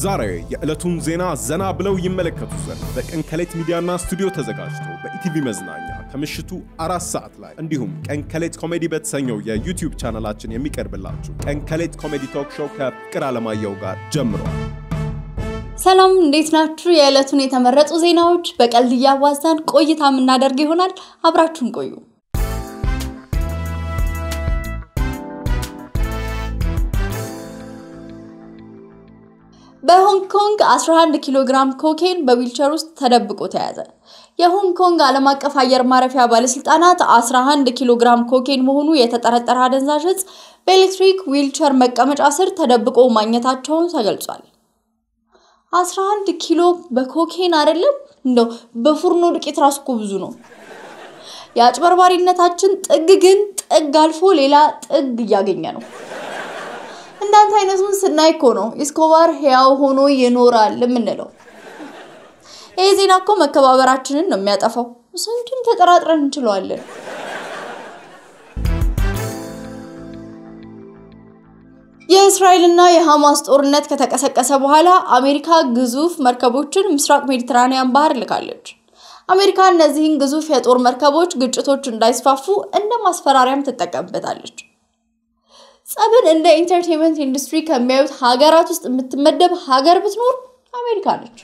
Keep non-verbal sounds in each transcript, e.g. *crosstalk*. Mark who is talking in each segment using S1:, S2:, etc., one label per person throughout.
S1: ዛሬ የዕለቱን ዜና ዘና ብለው ይመለከቱ ዘንድ በቀን ከሌት ሚዲያና ስቱዲዮ ተዘጋጅቶ በኢቲቪ መዝናኛ ከምሽቱ አራት ሰዓት ላይ እንዲሁም ቀን ከሌት ኮሜዲ በተሰኘው የዩቲዩብ ቻናላችን የሚቀርብላችሁ ቀን ከሌት ኮሜዲ ቶክ ሾው ከፍቅር አለማየሁ ጋር ጀምሯል።
S2: ሰላም እንዴት ናችሁ? የዕለቱን የተመረጡ ዜናዎች በቀልድ እያዋዛን ቆይታ የምናደርግ ይሆናል። አብራችሁን ቆዩ። በሆንግ ኮንግ 11 ኪሎ ግራም ኮኬን በዊልቸር ውስጥ ተደብቆ ተያዘ። የሆንግ ኮንግ ዓለም አቀፍ አየር ማረፊያ ባለስልጣናት 11 ኪሎ ግራም ኮኬን መሆኑ የተጠረጠረ አደንዛዥ በኤሌክትሪክ ዊልቸር መቀመጫ ስር ተደብቆ ማግኘታቸውን ተገልጿል። 11 ኪሎ በኮኬን አይደለም እንደው በፉርኖ ዱቄት ራሱ እኮ ብዙ ነው። የአጭበርባሪነታችን ጥግ ግን ጥግ አልፎ ሌላ ጥግ እያገኘ ነው። እንዳንተ አይነቱን ስናይ እኮ ነው ኢስኮባር ህያው ሆኖ ይኖራል የምንለው። ይሄ ዜና እኮ መከባበራችንን ነው የሚያጠፋው። ስንቱን ተጠራጥረን እንችለዋለን። የእስራኤልና የሐማስ ጦርነት ከተቀሰቀሰ በኋላ አሜሪካ ግዙፍ መርከቦችን ምስራቅ ሜዲትራኒያን ባህር ልካለች። አሜሪካ እነዚህን ግዙፍ የጦር መርከቦች ግጭቶች እንዳይስፋፉ እንደ ማስፈራሪያም ትጠቀምበታለች። ጸብን እንደ ኢንተርቴንመንት ኢንዱስትሪ ከሚያዩት ሀገራት ውስጥ የምትመደብ ሀገር ብትኖር አሜሪካ ነች።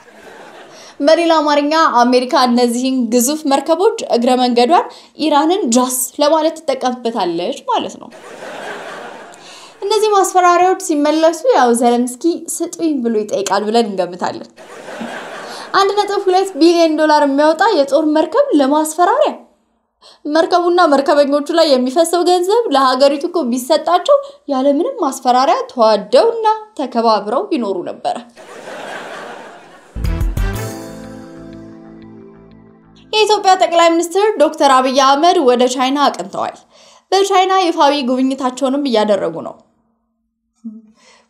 S2: በሌላ አማርኛ አሜሪካ እነዚህን ግዙፍ መርከቦች እግረ መንገዷን ኢራንን ጃስ ለማለት ትጠቀምበታለች ማለት ነው። እነዚህ ማስፈራሪያዎች ሲመለሱ ያው ዘለንስኪ ስጡኝ ብሎ ይጠይቃል ብለን እንገምታለን። አንድ ነጥብ ሁለት ቢሊዮን ዶላር የሚያወጣ የጦር መርከብ ለማስፈራሪያ መርከቡና መርከበኞቹ ላይ የሚፈሰው ገንዘብ ለሀገሪቱ እኮ ቢሰጣቸው ያለምንም ማስፈራሪያ ተዋደውና ተከባብረው ይኖሩ ነበረ። የኢትዮጵያ ጠቅላይ ሚኒስትር ዶክተር አብይ አህመድ ወደ ቻይና አቅንተዋል። በቻይና ይፋዊ ጉብኝታቸውንም እያደረጉ ነው።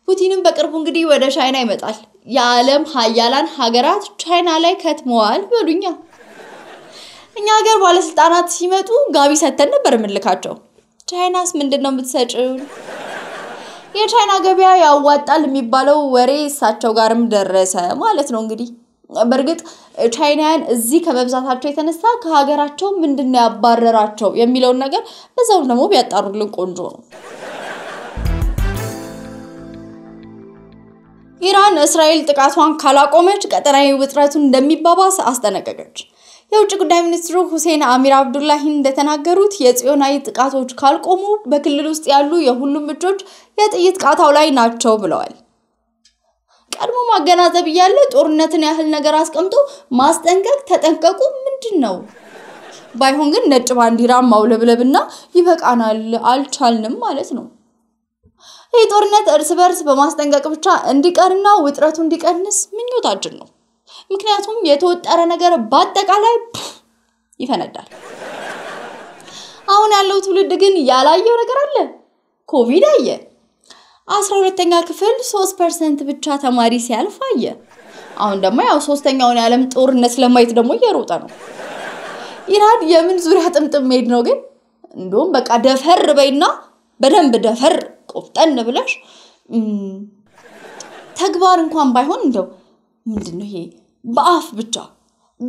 S2: ፑቲንም በቅርቡ እንግዲህ ወደ ቻይና ይመጣል። የዓለም ሀያላን ሀገራት ቻይና ላይ ከትመዋል በሉኛ። እኛ ሀገር ባለስልጣናት ሲመጡ ጋቢ ሰተን ነበር የምንልካቸው። ቻይናስ ምንድን ነው የምትሰጭው? የቻይና ገበያ ያዋጣል የሚባለው ወሬ እሳቸው ጋርም ደረሰ ማለት ነው እንግዲህ። በእርግጥ ቻይናውያን እዚህ ከመብዛታቸው የተነሳ ከሀገራቸው ምንድን ነው ያባረራቸው የሚለውን ነገር በዛው ደግሞ ቢያጣሩልን ቆንጆ ነው። ኢራን እስራኤል ጥቃቷን ካላቆመች ቀጠናዊ ውጥረቱን እንደሚባባስ አስጠነቀቀች። የውጭ ጉዳይ ሚኒስትሩ ሁሴን አሚር አብዱላሂ እንደተናገሩት የጽዮናዊ ጥቃቶች ካልቆሙ በክልል ውስጥ ያሉ የሁሉም እጆች የጥይት ቃታው ላይ ናቸው ብለዋል። ቀድሞ ማገናዘብ እያለ ጦርነትን ያህል ነገር አስቀምጦ ማስጠንቀቅ ተጠንቀቁ ምንድን ነው? ባይሆን ግን ነጭ ባንዲራ ማውለብለብና ይበቃናል አልቻልንም ማለት ነው። ይህ ጦርነት እርስ በርስ በማስጠንቀቅ ብቻ እንዲቀርና ውጥረቱ እንዲቀንስ ምኞታችን ነው። ምክንያቱም የተወጠረ ነገር በአጠቃላይ ይፈነዳል። አሁን ያለው ትውልድ ግን ያላየው ነገር አለ። ኮቪድ አየ። አስራ ሁለተኛ ክፍል ሶስት ፐርሰንት ብቻ ተማሪ ሲያልፍ አየ። አሁን ደግሞ ያው ሶስተኛውን የዓለም ጦርነት ለማየት ደግሞ እየሮጠ ነው። ኢራን የምን ዙሪያ ጥምጥም መሄድ ነው? ግን እንዲሁም በቃ ደፈር በይና በደንብ ደፈር ቆፍጠን ብለሽ ተግባር እንኳን ባይሆን እንደው ምንድን ነው ይሄ በአፍ ብቻ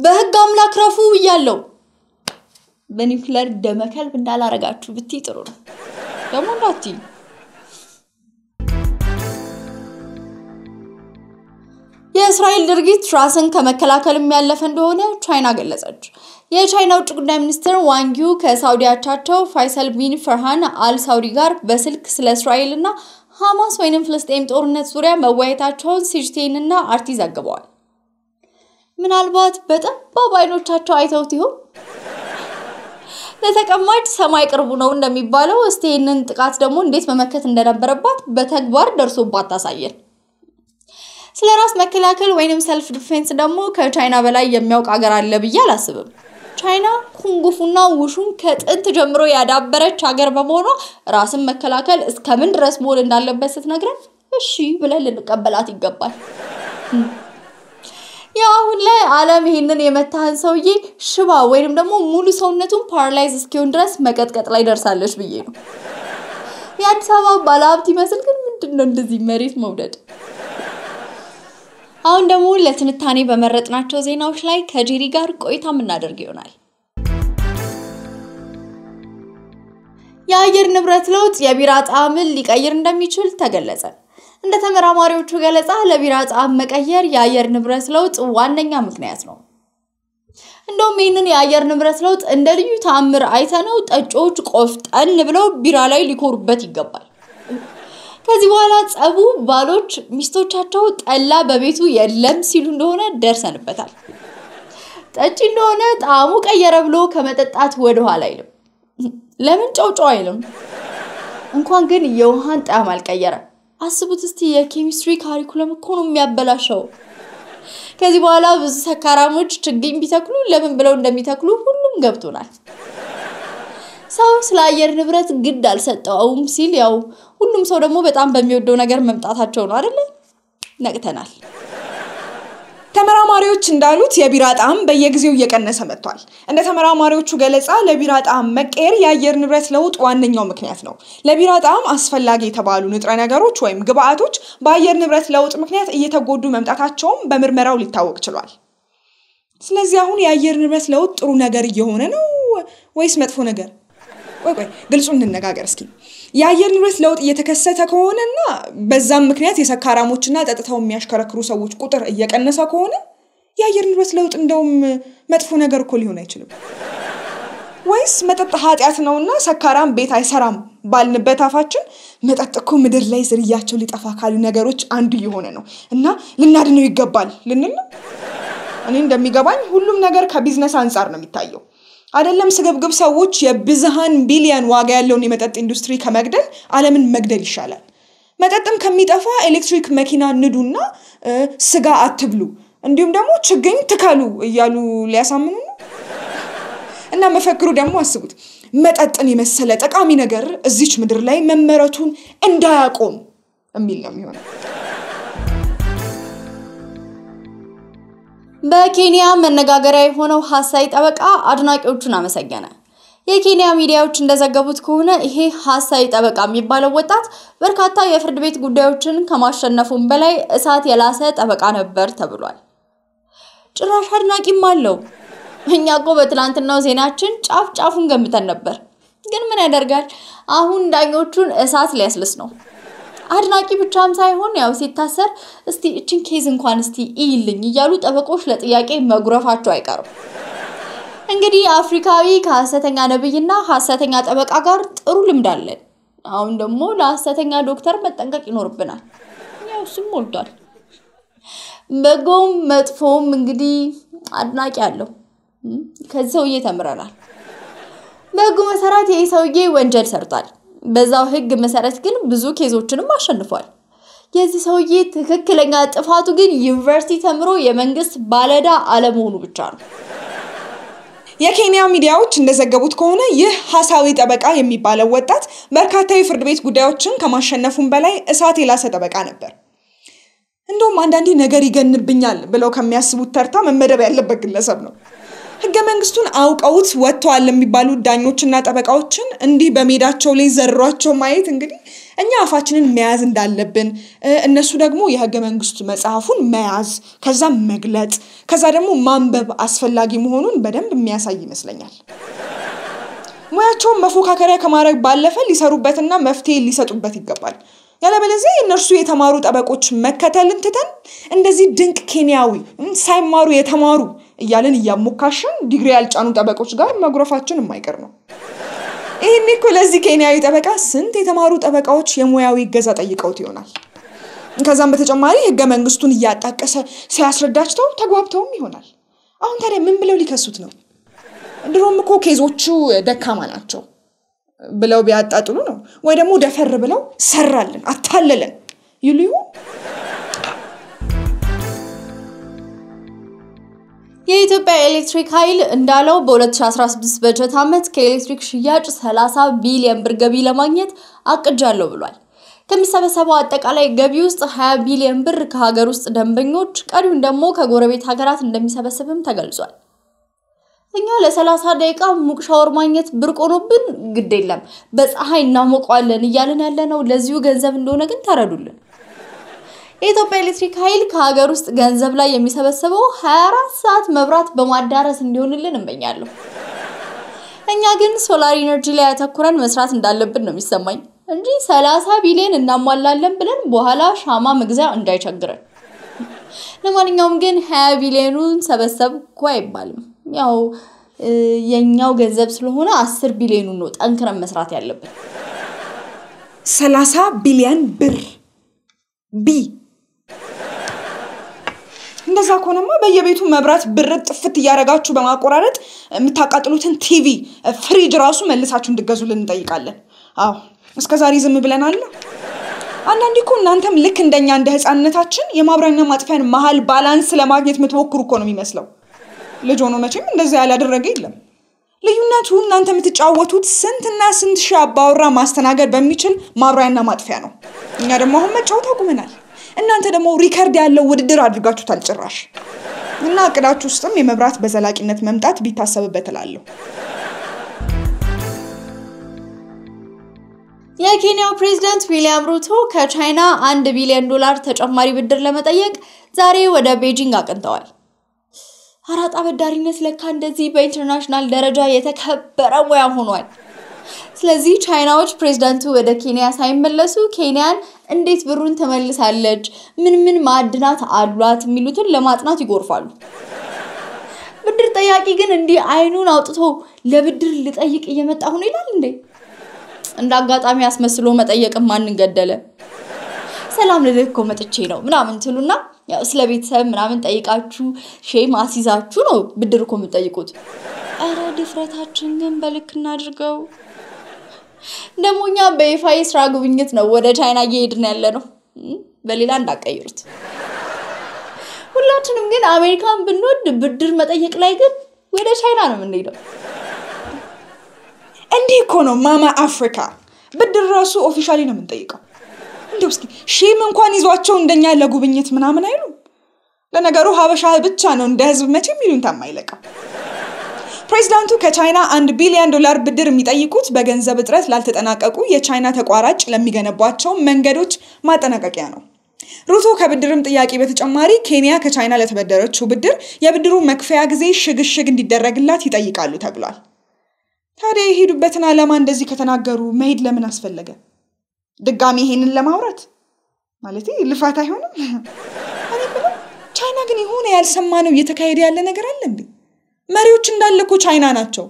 S2: በህግ አምላክ ረፉ እያለው በኒውክለር ደመከልብ እንዳላረጋችሁ ብት ጥሩ ነው። ደግሞ እንዳት የእስራኤል ድርጊት ራስን ከመከላከል የሚያለፈ እንደሆነ ቻይና ገለጸች። የቻይና ውጭ ጉዳይ ሚኒስትር ዋንጊ ከሳውዲ አቻቸው ፋይሰል ቢን ፈርሃን አል ሳውዲ ጋር በስልክ ስለ እስራኤል እና ሐማስ ወይም ፍልስጤም ጦርነት ዙሪያ መወያየታቸውን ሲጅቴን እና አርቲ ዘግበዋል። ምናልባት በጠባብ አይኖቻቸው አይተውት ይሆን? ለተቀማጭ ሰማይ ቅርቡ ነው እንደሚባለው፣ እስቲ ይህንን ጥቃት ደግሞ እንዴት መመከት እንደነበረባት በተግባር ደርሶባት ታሳየን። ስለ ራስ መከላከል ወይንም ሰልፍ ዲፌንስ ደግሞ ከቻይና በላይ የሚያውቅ ሀገር አለ ብዬ አላስብም። ቻይና ኩንጉፉና ውሹን ከጥንት ጀምሮ ያዳበረች ሀገር በመሆኗ ራስን መከላከል እስከምን ድረስ መሆን እንዳለበት ስትነግረን እሺ ብለን ልንቀበላት ይገባል። ያው አሁን ላይ አለም ይሄንን የመታህን ሰውዬ ሽባ ወይንም ደግሞ ሙሉ ሰውነቱን ፓራላይዝ እስኪሆን ድረስ መቀጥቀጥ ላይ ደርሳለች ብዬ ነው። የአዲስ አበባ ባለሀብት ይመስል ግን ምንድን ነው እንደዚህ መሬት መውደድ? አሁን ደግሞ ለትንታኔ በመረጥናቸው ዜናዎች ላይ ከጄሪ ጋር ቆይታ የምናደርግ ይሆናል። የአየር ንብረት ለውጥ የቢራ ጣዕምን ሊቀይር እንደሚችል ተገለጸ። እንደ ተመራማሪዎቹ ገለጻ ለቢራ ጣዕም መቀየር የአየር ንብረት ለውጥ ዋነኛ ምክንያት ነው። እንደውም ይህንን የአየር ንብረት ለውጥ እንደ ልዩ ተአምር አይተነው ጠጮች ቆፍጠን ብለው ቢራ ላይ ሊኮሩበት ይገባል። ከዚህ በኋላ ጸቡ ባሎች ሚስቶቻቸው ጠላ በቤቱ የለም ሲሉ እንደሆነ ደርሰንበታል። ጠጪ እንደሆነ ጣዕሙ ቀየረ ብሎ ከመጠጣት ወደኋላ አይልም። ለምን ጨውጨው አይልም። እንኳን ግን የውሃን ጣዕም አልቀየረም። አስቡት እስቲ የኬሚስትሪ ካሪኩለም እኮ ነው የሚያበላሸው። ከዚህ በኋላ ብዙ ሰካራሞች ችግኝ ቢተክሉ ለምን ብለው እንደሚተክሉ ሁሉም ገብቶናል። ሰው ስለ አየር ንብረት ግድ አልሰጠውም ሲል ያው ሁሉም ሰው ደግሞ በጣም በሚወደው ነገር መምጣታቸው ነው አይደለ? ነቅተናል።
S3: ተመራማሪዎች እንዳሉት የቢራ ጣዕም በየጊዜው እየቀነሰ መጥቷል። እንደ ተመራማሪዎቹ ገለጻ ለቢራ ጣዕም መቀየር የአየር ንብረት ለውጥ ዋነኛው ምክንያት ነው። ለቢራ ጣዕም አስፈላጊ የተባሉ ንጥረ ነገሮች ወይም ግብአቶች በአየር ንብረት ለውጥ ምክንያት እየተጎዱ መምጣታቸውም በምርመራው ሊታወቅ ችሏል። ስለዚህ አሁን የአየር ንብረት ለውጥ ጥሩ ነገር እየሆነ ነው ወይስ መጥፎ ነገር? ቆይ ቆይ ግልጹ እንነጋገር እስኪ። የአየር ንብረት ለውጥ እየተከሰተ ከሆነና በዛም ምክንያት የሰካራሞችና ጠጥተው የሚያሽከረክሩ ሰዎች ቁጥር እየቀነሰ ከሆነ የአየር ንብረት ለውጥ እንደውም መጥፎ ነገር እኮ ሊሆን አይችልም። ወይስ መጠጥ ኃጢአት ነውና ሰካራም ቤት አይሰራም ባልንበት አፋችን መጠጥ እኮ ምድር ላይ ዝርያቸው ሊጠፋ ካሉ ነገሮች አንዱ የሆነ ነው እና ልናድነው ይገባል ልንል ነው። እኔ እንደሚገባኝ ሁሉም ነገር ከቢዝነስ አንጻር ነው የሚታየው። አይደለም ስግብግብ ሰዎች የብዝሃን ቢሊየን ዋጋ ያለውን የመጠጥ ኢንዱስትሪ ከመግደል ዓለምን መግደል ይሻላል። መጠጥም ከሚጠፋ ኤሌክትሪክ መኪና ንዱና ስጋ አትብሉ እንዲሁም ደግሞ ችግኝ ትከሉ እያሉ ሊያሳምኑ ነው። እና መፈክሩ ደግሞ አስቡት፣ መጠጥን የመሰለ ጠቃሚ ነገር እዚች ምድር ላይ መመረቱን እንዳያቆም የሚል ነው የሚሆነው።
S2: በኬንያ መነጋገሪያ የሆነው ሀሳይ ጠበቃ አድናቂዎቹን አመሰገነ። የኬንያ ሚዲያዎች እንደዘገቡት ከሆነ ይሄ ሀሳይ ጠበቃ የሚባለው ወጣት በርካታ የፍርድ ቤት ጉዳዮችን ከማሸነፉም በላይ እሳት የላሰ ጠበቃ ነበር ተብሏል። ጭራሽ አድናቂም አለው። እኛ እኮ በትናንትናው ዜናችን ጫፍ ጫፉን ገምተን ነበር። ግን ምን ያደርጋል፣ አሁን ዳኞቹን እሳት ሊያስልስ ነው። አድናቂ ብቻም ሳይሆን ያው ሲታሰር እስቲ እችን ኬዝ እንኳን እስቲ ይልኝ እያሉ ጠበቆች ለጥያቄ መጉረፋቸው አይቀርም። እንግዲህ አፍሪካዊ ከሀሰተኛ ነብይና ሀሰተኛ ጠበቃ ጋር ጥሩ ልምድ አለን። አሁን ደግሞ ለሀሰተኛ ዶክተር መጠንቀቅ ይኖርብናል። ያው እሱም ወልዷል። በጎም መጥፎም እንግዲህ አድናቂ አለው። ከዚህ ሰውዬ ተምረናል። በህጉ መሰረት ይህ ሰውዬ ወንጀል ሰርቷል። በዛው ህግ መሰረት ግን ብዙ ኬዞችንም አሸንፏል። የዚህ ሰውዬ ትክክለኛ ጥፋቱ
S3: ግን ዩኒቨርሲቲ ተምሮ የመንግስት ባለዳ አለመሆኑ ብቻ ነው። የኬንያ ሚዲያዎች እንደዘገቡት ከሆነ ይህ ሀሳዊ ጠበቃ የሚባለው ወጣት በርካታ የፍርድ ቤት ጉዳዮችን ከማሸነፉም በላይ እሳት የላሰ ጠበቃ ነበር። እንደውም አንዳንዴ ነገር ይገንብኛል ብለው ከሚያስቡት ተርታ መመደብ ያለበት ግለሰብ ነው። ህገ መንግስቱን አውቀውት ወጥተዋል የሚባሉ ዳኞችና ጠበቃዎችን እንዲህ በሜዳቸው ላይ ዘሯቸው ማየት እንግዲህ እኛ አፋችንን መያዝ እንዳለብን እነሱ ደግሞ የህገ መንግስቱ መጽሐፉን መያዝ ከዛ መግለጥ ከዛ ደግሞ ማንበብ አስፈላጊ መሆኑን በደንብ የሚያሳይ ይመስለኛል። ሙያቸውን መፎካከሪያ ከማድረግ ባለፈ ሊሰሩበትና መፍትሄ ሊሰጡበት ይገባል። ያለበለዚያ የእነርሱ የተማሩ ጠበቆች መከተልን ትተን እንደዚህ ድንቅ ኬንያዊ ሳይማሩ የተማሩ እያለን እያሞካሽን ዲግሪ ያልጫኑ ጠበቆች ጋር መጉረፋችን የማይቀር ነው። ይህን እኮ ለዚህ ኬንያዊ ጠበቃ ስንት የተማሩ ጠበቃዎች የሙያዊ እገዛ ጠይቀውት ይሆናል። ከዛም በተጨማሪ ህገ መንግስቱን እያጣቀሰ ሲያስረዳቸው ተግባብተውም ይሆናል። አሁን ታዲያ ምን ብለው ሊከሱት ነው? ድሮም እኮ ኬዞቹ ደካማ ናቸው ብለው ቢያጣጥሉ ነው ወይ ደግሞ ደፈር ብለው ሰራልን፣ አታለለን ይሉ ይሆን?
S2: የኢትዮጵያ ኤሌክትሪክ ኃይል እንዳለው በ2016 በጀት ዓመት ከኤሌክትሪክ ሽያጭ 30 ቢሊዮን ብር ገቢ ለማግኘት አቅጃለሁ ብሏል። ከሚሰበሰበው አጠቃላይ ገቢ ውስጥ 20 ቢሊዮን ብር ከሀገር ውስጥ ደንበኞች፣ ቀሪውን ደግሞ ከጎረቤት ሀገራት እንደሚሰበስብም ተገልጿል። እኛ ለ30 ደቂቃ ሙቅ ሻወር ማግኘት ብርቅ ሆኖብን ግድ የለም በፀሐይ እናሞቀዋለን እያልን ያለነው ለዚሁ ገንዘብ እንደሆነ ግን ተረዱልን። የኢትዮጵያ ኤሌክትሪክ ኃይል ከሀገር ውስጥ ገንዘብ ላይ የሚሰበሰበው 24 ሰዓት መብራት በማዳረስ እንዲሆንልን እመኛለሁ። እኛ ግን ሶላር ኢነርጂ ላይ ያተኩረን መስራት እንዳለብን ነው የሚሰማኝ እንጂ 30 ቢሊዮን እናሟላለን ብለን በኋላ ሻማ መግዚያ እንዳይቸግረን። ለማንኛውም ግን 20 ቢሊዮኑን ሰበሰብኩ አይባልም። ያው የኛው ገንዘብ ስለሆነ 10 ቢሊዮኑ ነው ጠንክረን መስራት ያለብን።
S3: 30 ቢሊዮን ብር ቢ እንደዛ ከሆነማ በየቤቱ መብራት ብር ጥፍት እያደረጋችሁ በማቆራረጥ የምታቃጥሉትን ቲቪ ፍሪጅ ራሱ መልሳችሁ እንድገዙልን እንጠይቃለን። አዎ እስከ ዛሬ ዝም ብለናል። አንዳንድ እኮ እናንተም ልክ እንደኛ እንደ ህፃንነታችን የማብሪያና ማጥፊያን መሀል ባላንስ ለማግኘት የምትሞክሩ እኮ ነው የሚመስለው። ልጅ ሆኖ መቼም እንደዛ ያላደረገ የለም። ልዩነቱ እናንተ የምትጫወቱት ስንትና ስንት ሺህ አባወራ ማስተናገድ በሚችል ማብሪያና ማጥፊያ ነው። እኛ ደግሞ አሁን መጫወት አቁመናል። እናንተ ደግሞ ሪከርድ ያለው ውድድር አድርጋችሁታል ጭራሽ። እና እቅዳችሁ ውስጥም የመብራት በዘላቂነት መምጣት ቢታሰብበት እላለሁ።
S2: የኬንያው ፕሬዝዳንት ዊሊያም ሩቶ ከቻይና አንድ ቢሊዮን ዶላር ተጨማሪ ብድር ለመጠየቅ ዛሬ ወደ ቤጂንግ አቅንተዋል። አራጣ በዳሪነት ለካ እንደዚህ በኢንተርናሽናል ደረጃ የተከበረ ሙያ ሆኗል። ስለዚህ ቻይናዎች ፕሬዚዳንቱ ወደ ኬንያ ሳይመለሱ ኬንያን እንዴት ብሩን ተመልሳለች፣ ምን ምን ማዕድናት አሏት የሚሉትን ለማጥናት ይጎርፋሉ። ብድር ጠያቂ ግን እንዲህ አይኑን አውጥቶ ለብድር ልጠይቅ እየመጣሁ ነው ይላል እንዴ? እንደ አጋጣሚ አስመስሎ መጠየቅን ማንን ገደለ? ሰላም ልልህ እኮ መጥቼ ነው ምናምን ትሉና ያው ስለ ቤተሰብ ምናምን ጠይቃችሁ ሼም አስይዛችሁ ነው ብድር እኮ የምጠይቁት። እረ ድፍረታችን ግን በልክ እናድርገው። ደግሞ እኛ በይፋ የስራ ጉብኝት ነው ወደ ቻይና እየሄድን ያለ ነው። በሌላ እንዳቀይሩት። ሁላችንም ግን አሜሪካን ብንወድ ብድር መጠየቅ ላይ ግን ወደ ቻይና ነው የምንሄደው።
S3: እንዲህ እኮ ነው ማማ አፍሪካ። ብድር ራሱ ኦፊሻሊ ነው የምንጠይቀው። እንደው እስኪ ሺም እንኳን ይዟቸው እንደኛ ለጉብኝት ምናምን አይሉም። ለነገሩ ሀበሻ ብቻ ነው እንደ ህዝብ መቼም ይሉንታ የማይለቀው። ፕሬዚዳንቱ ከቻይና አንድ ቢሊዮን ዶላር ብድር የሚጠይቁት በገንዘብ እጥረት ላልተጠናቀቁ የቻይና ተቋራጭ ለሚገነቧቸው መንገዶች ማጠናቀቂያ ነው። ሩቶ ከብድርም ጥያቄ በተጨማሪ ኬንያ ከቻይና ለተበደረችው ብድር የብድሩ መክፈያ ጊዜ ሽግሽግ እንዲደረግላት ይጠይቃሉ ተብሏል። ታዲያ የሄዱበትን ዓላማ እንደዚህ ከተናገሩ መሄድ ለምን አስፈለገ? ድጋሚ ይሄንን ለማውራት ማለት ልፋት አይሆንም። ቻይና ግን የሆነ ያልሰማነው እየተካሄደ ያለ ነገር አለ እንዴ? መሪዎች እንዳለ እኮ ቻይና ናቸው።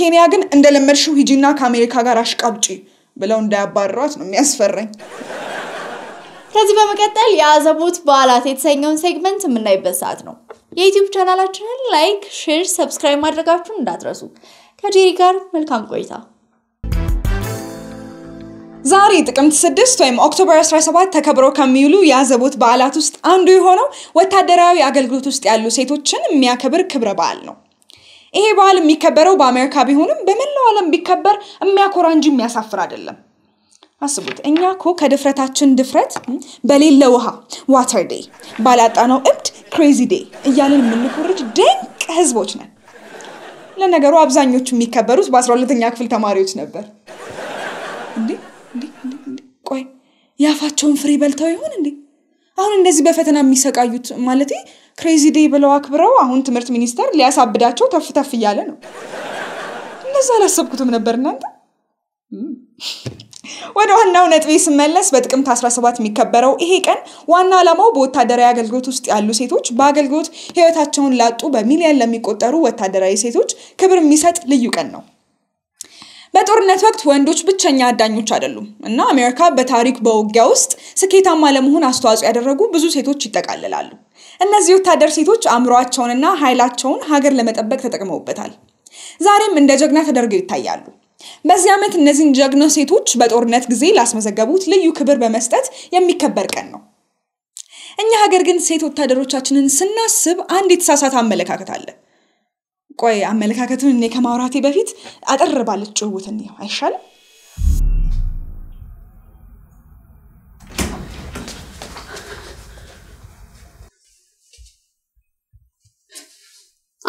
S3: ኬንያ ግን እንደለመድሽው ሂጂና ከአሜሪካ ጋር አሽቃብጪ ብለው እንዳያባረሯት ነው የሚያስፈራኝ። ከዚህ በመቀጠል የአዘቦት በዓላት
S2: የተሰኘውን ሴግመንት የምናይበት ሰዓት ነው። የዩቲዩብ ቻናላችንን ላይክ፣ ሼር፣ ሰብስክራይብ ማድረጋችሁን
S3: እንዳትረሱ። ከጄሪ ጋር መልካም ቆይታ። ዛሬ ጥቅምት 6 ወይም ኦክቶበር 17 ተከብረው ከሚውሉ የአዘቦት በዓላት ውስጥ አንዱ የሆነው ወታደራዊ አገልግሎት ውስጥ ያሉ ሴቶችን የሚያከብር ክብረ በዓል ነው። ይሄ በዓል የሚከበረው በአሜሪካ ቢሆንም በመላው ዓለም ቢከበር የሚያኮራ እንጂ የሚያሳፍር አይደለም። አስቡት፣ እኛ ኮ ከድፍረታችን ድፍረት በሌለ ውሃ ዋተር ዴይ፣ ባላጣነው እብድ ክሬዚ ዴይ እያልን የምንኮርጅ ድንቅ ህዝቦች ነን። ለነገሩ አብዛኞቹ የሚከበሩት በ12ኛ ክፍል ተማሪዎች ነበር። የአፋቸውን ፍሬ በልተው ይሆን እንዴ? አሁን እንደዚህ በፈተና የሚሰቃዩት ማለት ክሬዚ ዴይ ብለው አክብረው አሁን ትምህርት ሚኒስተር ሊያሳብዳቸው ተፍ ተፍ እያለ ነው። እንደዛ አላሰብኩትም ነበር እናንተ። ወደ ዋናው ነጥቤ ስመለስ በጥቅምት 17 የሚከበረው ይሄ ቀን ዋና ዓላማው በወታደራዊ አገልግሎት ውስጥ ያሉ ሴቶች በአገልግሎት ህይወታቸውን ላጡ በሚሊዮን ለሚቆጠሩ ወታደራዊ ሴቶች ክብር የሚሰጥ ልዩ ቀን ነው። በጦርነት ወቅት ወንዶች ብቸኛ አዳኞች አይደሉም እና አሜሪካ በታሪክ በውጊያ ውስጥ ስኬታማ ለመሆን አስተዋጽኦ ያደረጉ ብዙ ሴቶች ይጠቃልላሉ። እነዚህ ወታደር ሴቶች አእምሯቸውንና ኃይላቸውን ሀገር ለመጠበቅ ተጠቅመውበታል። ዛሬም እንደ ጀግና ተደርገው ይታያሉ። በዚህ ዓመት እነዚህን ጀግና ሴቶች በጦርነት ጊዜ ላስመዘገቡት ልዩ ክብር በመስጠት የሚከበር ቀን ነው። እኛ ሀገር ግን ሴት ወታደሮቻችንን ስናስብ አንድ የተሳሳተ አመለካከት አለ። ቆይ አመለካከቱን እኔ ከማውራቴ በፊት አጠር ባለች ጭውውት እንየው አይሻልም?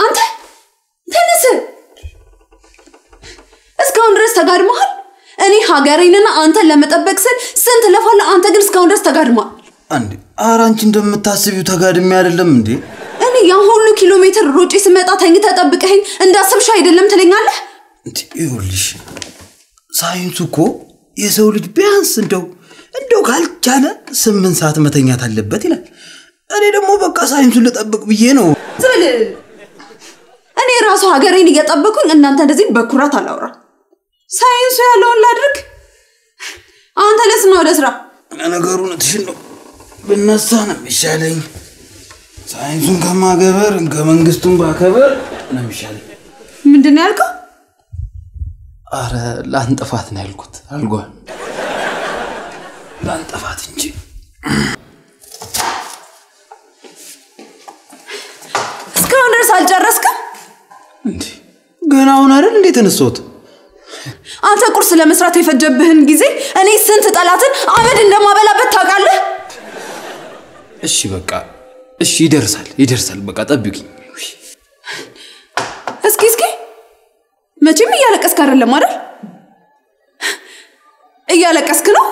S1: አንተ ተነስ! እስካሁን ድረስ ተጋድመሃል። እኔ ሀገሬንና አንተን ለመጠበቅ ስል ስንት ለፋለ፣ አንተ ግን እስካሁን ድረስ ተጋድመሃል። አንዴ ኧረ አንቺ እንደምታስቢው
S4: ተጋድሜ አይደለም እንዴ?
S1: ያ ሁሉ ኪሎ ሜትር ሩጪ ስመጣ ተኝተ ጠብቀኝ እንዳስብሽ አይደለም ትለኛለህ።
S4: ይኸውልሽ ሳይንሱ እኮ የሰው ልጅ ቢያንስ እንደው እንደው ካልቻለ ስምንት ሰዓት መተኛት አለበት ይላል።
S1: እኔ ደግሞ በቃ ሳይንሱን ልጠብቅ ብዬ ነው። ዝብል እኔ ራሱ ሀገሬን እየጠበኩኝ እናንተ እንደዚህ በኩራት አላውራ። ሳይንሱ ያለውን ላድርግ። አንተ ለስና ወደ ስራ። ነገሩን እትሽን ነው ብነሳ ነው የሚሻለኝ።
S4: ሳይንሱን ከማገበር ህገ መንግስቱን ባከበር ነው የሚሻለኝ። ምንድን ነው ያልከው? አረ ጥፋት ነው ያልኩት። አልጓ
S1: አልጓል ጥፋት እንጂ እስካሁን ድረስ አልጨረስክም እንዴ? ገና አሁን አይደል እንዴ ተነሳሁት? አንተ ቁርስ ለመስራት የፈጀብህን ጊዜ እኔ ስንት ጠላትን አመድ እንደማበላበት ታውቃለህ?
S4: እሺ በቃ እሺ ይደርሳል፣ ይደርሳል። በቃ ጠብቂኝ።
S1: እስኪ እስኪ፣ መቼም እያለቀስክ አይደለም አይደል? እያለቀስክ ነው?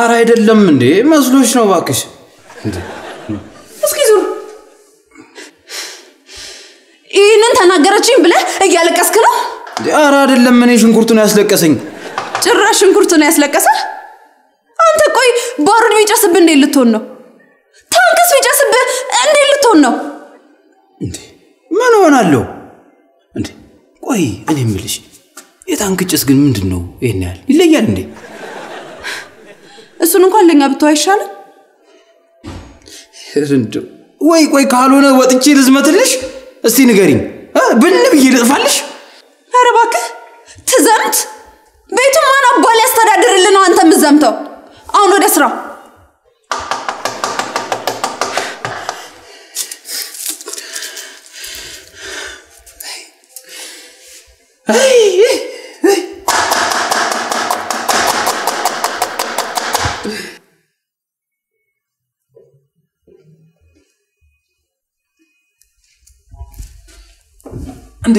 S4: አረ አይደለም እንዴ፣ መስሎች ነው ባክሽ።
S1: እስኪ ዙር። ይህንን ተናገረችኝ ብለ እያለቀስክ ነው?
S4: አረ አይደለም፣ እኔ ሽንኩርቱን ያስለቀሰኝ።
S1: ጭራሽ ሽንኩርቱን ያስለቀሰ? አንተ ቆይ ባሩን የሚጨስብ እንዴ ልትሆን ነው? ታንክስ ቢጨስብህ እንዴት ልትሆን ነው?
S4: እንዴ ምን ሆናለሁ? እንዴ ቆይ እኔ የምልሽ የታንክ ጭስ ግን ምንድን ነው? ይህን ያህል ይለያል እንዴ?
S1: እሱን እንኳን ለእኛ ብትው አይሻልም? ወይ ቆይ ካልሆነ ወጥቼ ልዝመትልሽ? እስቲ ንገሪኝ፣ ብን ብዬ ልጥፋልሽ?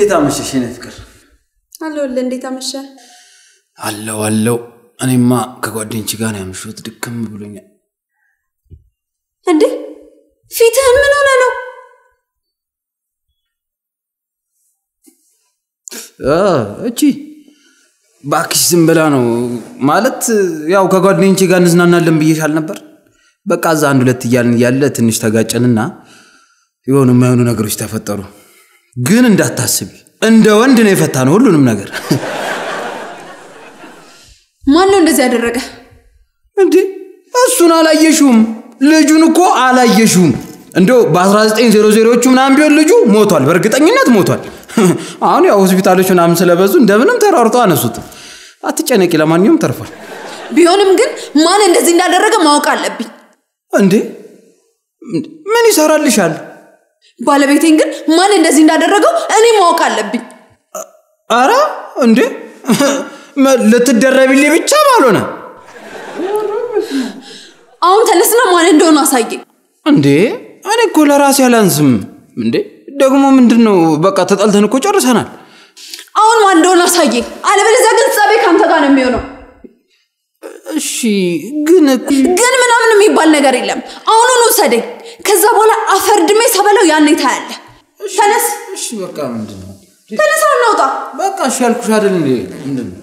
S4: እንዴት አመሸሽ የኔ ፍቅር?
S1: አለሁልህ። እንዴት አመሸ?
S4: አለው አለው። እኔማ ከጓደኞች ጋር ነው ያመሸሁት፣ ድክም ብሎኛል።
S1: እንዴ ፊትህን ምን ሆነ ነው?
S4: እቺ ባክሽ ዝም ብላ ነው ማለት ያው ከጓደኞቼ ጋር እንዝናናለን ብዬሻል ነበር። በቃ እዛ አንድ ሁለት እያልን እያለ ትንሽ ተጋጨንና የሆኑ የማይሆኑ ነገሮች ተፈጠሩ። ግን እንዳታስቢ እንደ ወንድ ነው የፈታ ነው ሁሉንም ነገር ማን ነው እንደዚህ ያደረገ እንዴ እሱን አላየሽውም ልጁን እኮ አላየሽውም እንደው በ1900ዎቹ ምናምን ቢሆን ልጁ ሞቷል በእርግጠኝነት ሞቷል *laughs* አሁን ያው ሆስፒታሎች ምናምን ስለበዙ እንደምንም ተሯርጦ አነሱት አትጨነቂ ለማንኛውም ተርፏል
S1: ቢሆንም ግን ማን እንደዚህ እንዳደረገ ማወቅ አለብኝ እንዴ ምን ይሰራልሻል ባለቤቴን ግን ማን እንደዚህ እንዳደረገው እኔ ማወቅ አለብኝ
S4: አረ እንዴ ልትደረብልኝ ብቻ ባልሆነ
S1: አሁን ተነስና ማን እንደሆነ አሳየ?
S4: እንዴ እኔ እኮ ለራሴ አላንስም እንዴ ደግሞ ምንድን ነው በቃ ተጠልተን እኮ ጨርሰናል
S1: አሁን ማን እንደሆነ አሳየ አለበለዚያ ግን ጸቤ ከአንተ ጋር ነው የሚሆነው እሺ ግን ግን ምናምን የሚባል ነገር የለም አሁኑን ውሰደኝ ከዛ በኋላ አፈርድሜ ሰበለው ያኔ ታያለህ ተነስ።
S4: እሺ በቃ ምንድን ነው እናውጣ። በቃ እሺ አይደል እንዴ? ምንድን ነው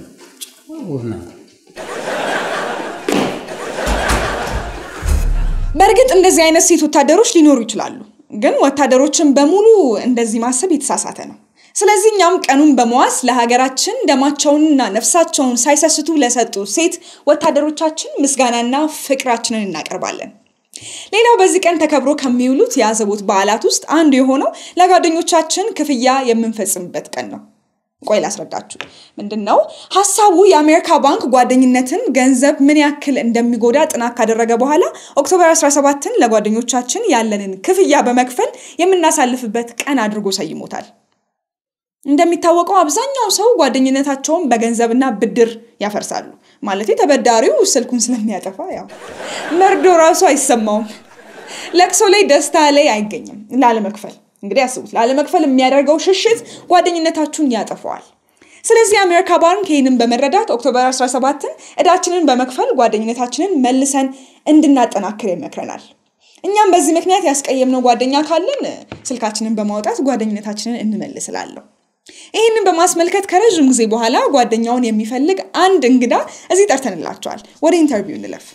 S3: በእርግጥ እንደዚህ አይነት ሴት ወታደሮች ሊኖሩ ይችላሉ፣ ግን ወታደሮችን በሙሉ እንደዚህ ማሰብ የተሳሳተ ነው። ስለዚህ እኛም ቀኑን በመዋስ ለሀገራችን ደማቸውንና ነፍሳቸውን ሳይሰስቱ ለሰጡ ሴት ወታደሮቻችን ምስጋናና ፍቅራችንን እናቀርባለን። ሌላው በዚህ ቀን ተከብሮ ከሚውሉት የአዘቦት በዓላት ውስጥ አንዱ የሆነው ለጓደኞቻችን ክፍያ የምንፈጽምበት ቀን ነው። ቆይ ላስረዳችሁ። ምንድን ነው ሀሳቡ? የአሜሪካ ባንክ ጓደኝነትን ገንዘብ ምን ያክል እንደሚጎዳ ጥናት ካደረገ በኋላ ኦክቶበር 17ን ለጓደኞቻችን ያለንን ክፍያ በመክፈል የምናሳልፍበት ቀን አድርጎ ሰይሞታል። እንደሚታወቀው አብዛኛው ሰው ጓደኝነታቸውን በገንዘብና ብድር ያፈርሳሉ። ማለት ተበዳሪው ስልኩን ስለሚያጠፋ ያው መርዶ ራሱ አይሰማውም። ለቅሶ ላይ ደስታ ላይ አይገኝም። ላለመክፈል እንግዲህ አስቡት፣ ላለመክፈል የሚያደርገው ሽሽት ጓደኝነታችሁን ያጠፈዋል። ስለዚህ አሜሪካ ባንክ ይህንን በመረዳት ኦክቶበር 17ን እዳችንን በመክፈል ጓደኝነታችንን መልሰን እንድናጠናክር ይመክረናል። እኛም በዚህ ምክንያት ያስቀየምነው ጓደኛ ካለን ስልካችንን በማውጣት ጓደኝነታችንን እንመልስላለሁ። ይህንን በማስመልከት ከረዥም ጊዜ በኋላ ጓደኛውን የሚፈልግ አንድ እንግዳ እዚህ ጠርተንላቸዋል። ወደ ኢንተርቪው እንለፍ።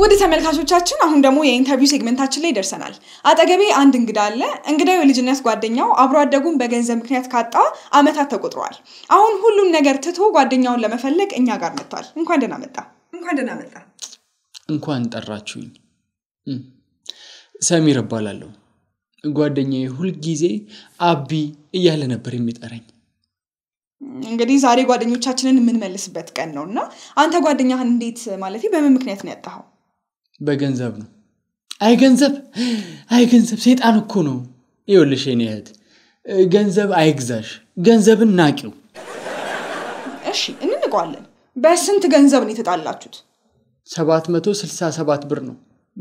S3: ውድ ተመልካቾቻችን አሁን ደግሞ የኢንተርቪው ሴግመንታችን ላይ ደርሰናል። አጠገቤ አንድ እንግዳ አለ። እንግዳው የልጅነት ጓደኛው አብሮ አደጉን በገንዘብ ምክንያት ካጣ አመታት ተቆጥረዋል። አሁን ሁሉም ነገር ትቶ ጓደኛውን ለመፈለግ እኛ ጋር መጥቷል። እንኳን ደህና መጣ። እንኳን ደህና መጣ።
S5: እንኳን ጠራችሁኝ። ሰሚር እባላለሁ። ጓደኛዬ ሁልጊዜ አቢ እያለ ነበር የሚጠረኝ
S3: እንግዲህ ዛሬ ጓደኞቻችንን የምንመልስበት ቀን ነው እና አንተ ጓደኛህን እንዴት ማለት በምን ምክንያት ነው ያጣኸው
S5: በገንዘብ ነው አይ ገንዘብ አይ ገንዘብ ሴጣን እኮ ነው ይኸውልሽ የኔ ገንዘብ አይግዛሽ ገንዘብን ናቂው እሺ እንንቀዋለን በስንት ገንዘብ ነው የተጣላችሁት ሰባት መቶ ስልሳ ሰባት ብር ነው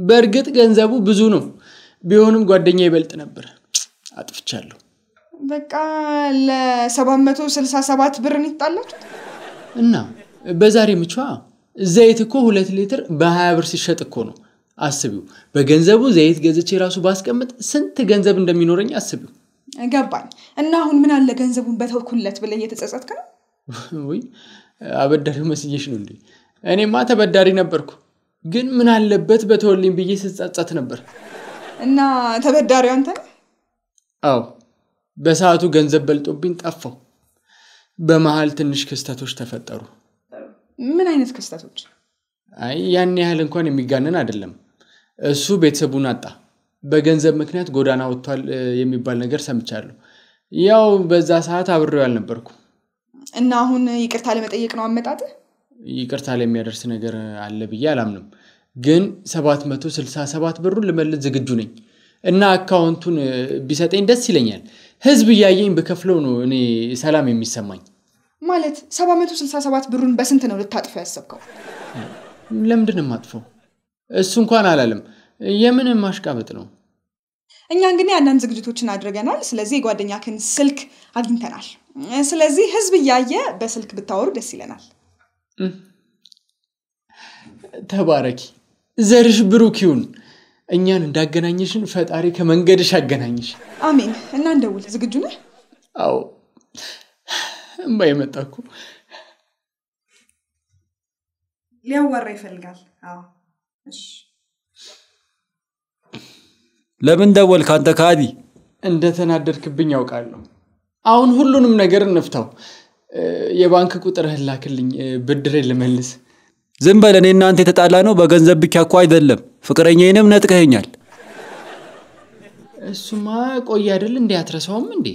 S5: በእርግጥ ገንዘቡ ብዙ ነው ቢሆንም ጓደኛ ይበልጥ ነበር አጥፍቻለሁ
S3: በቃ ለ767 ብር ይጣላችሁ
S5: እና በዛሬ ምቿ ዘይት እኮ ሁለት ሊትር በ20 ብር ሲሸጥ እኮ ነው አስቢው በገንዘቡ ዘይት ገዝቼ ራሱ ባስቀምጥ ስንት ገንዘብ እንደሚኖረኝ አስቢው
S3: ገባኝ እና አሁን ምን አለ ገንዘቡን በተውኩለት ብለ እየተጸጸትክ ነው
S5: ወይ አበዳሪ መስዬሽ ነው እንዴ እኔማ ተበዳሪ ነበርኩ ግን ምን አለበት በተወልኝ ብዬ ስጸጸት ነበር እና
S3: ተበዳሪ አንተ
S5: አዎ፣ በሰዓቱ ገንዘብ በልጦብኝ ጠፋው። በመሀል ትንሽ ክስተቶች ተፈጠሩ።
S3: ምን አይነት ክስተቶች?
S5: አይ ያን ያህል እንኳን የሚጋነን አይደለም። እሱ ቤተሰቡን አጣ። በገንዘብ ምክንያት ጎዳና ወጥቷል የሚባል ነገር ሰምቻለሁ። ያው በዛ ሰዓት አብሬው አልነበርኩ
S3: እና አሁን ይቅርታ ለመጠየቅ ነው አመጣጥ።
S5: ይቅርታ ለሚያደርስ ነገር አለ ብዬ አላምንም። ግን 767 ብሩን ልመልስ ዝግጁ ነኝ እና አካውንቱን ቢሰጠኝ ደስ ይለኛል። ህዝብ እያየኝ በከፍለው ነው እኔ ሰላም የሚሰማኝ።
S3: ማለት 767 ብሩን በስንት ነው ልታጥፈው ያሰብከው?
S5: ለምድን የማጥፈው? እሱ እንኳን አላለም። የምን ማሽቃበጥ ነው?
S3: እኛ እንግዲህ አንዳንድ ዝግጅቶችን አድርገናል። ስለዚህ የጓደኛ ክን ስልክ አግኝተናል። ስለዚህ ህዝብ እያየ በስልክ ብታወሩ ደስ ይለናል።
S5: ተባረኪ። ዘርሽ ብሩክ ይሁን። እኛን እንዳገናኘሽን ፈጣሪ ከመንገድሽ አገናኝሽ።
S3: አሜን። እና እንደውል ዝግጁ ነህ?
S5: አዎ። እምባ የመጣ እኮ
S3: ሊያዋራ ይፈልጋል።
S5: ለምን ደወልክ አንተ ከሃዲ? እንደተናደድክብኝ ያውቃለሁ።
S3: አሁን ሁሉንም
S5: ነገር እንፍታው። የባንክ ቁጥርህን ላክልኝ፣ ብድሬ ልመልስ። ዝም በል እኔ እናንተ የተጣላ ነው በገንዘብ ብቻ እኮ አይደለም። ፍቅረኛዬንም ነጥቀኸኛል። እሱማ ቆይ አይደል እንዴ አትረሳውም እንዴ?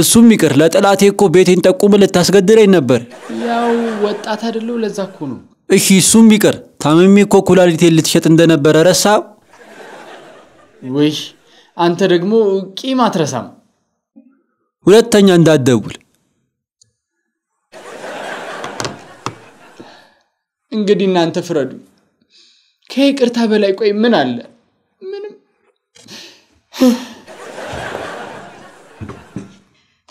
S5: እሱም ይቅር ለጠላቴ እኮ ቤቴን ጠቁም ልታስገድለኝ ነበር። ያው ወጣት አይደለሁ ለዛ እኮ ነው። እሺ እሱም ይቅር ታምሜ እኮ ኩላሊቴን ልትሸጥ እንደነበረ ረሳ። ውይ አንተ ደግሞ ቂም አትረሳም። ሁለተኛ እንዳትደውል እንግዲህ እናንተ ፍረዱ። ከይቅርታ በላይ ቆይ ምን አለ? ምንም።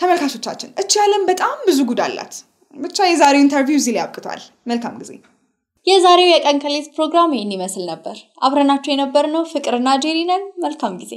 S3: ተመልካቾቻችን፣ እቺ ዓለም በጣም ብዙ ጉድ አላት። ብቻ የዛሬው ኢንተርቪው እዚህ ላይ አብቅቷል። መልካም ጊዜ። የዛሬው
S2: የቀን ከሌት ፕሮግራም ይህን ይመስል ነበር። አብረናቸው የነበርነው ፍቅርና ጄሪነን መልካም ጊዜ።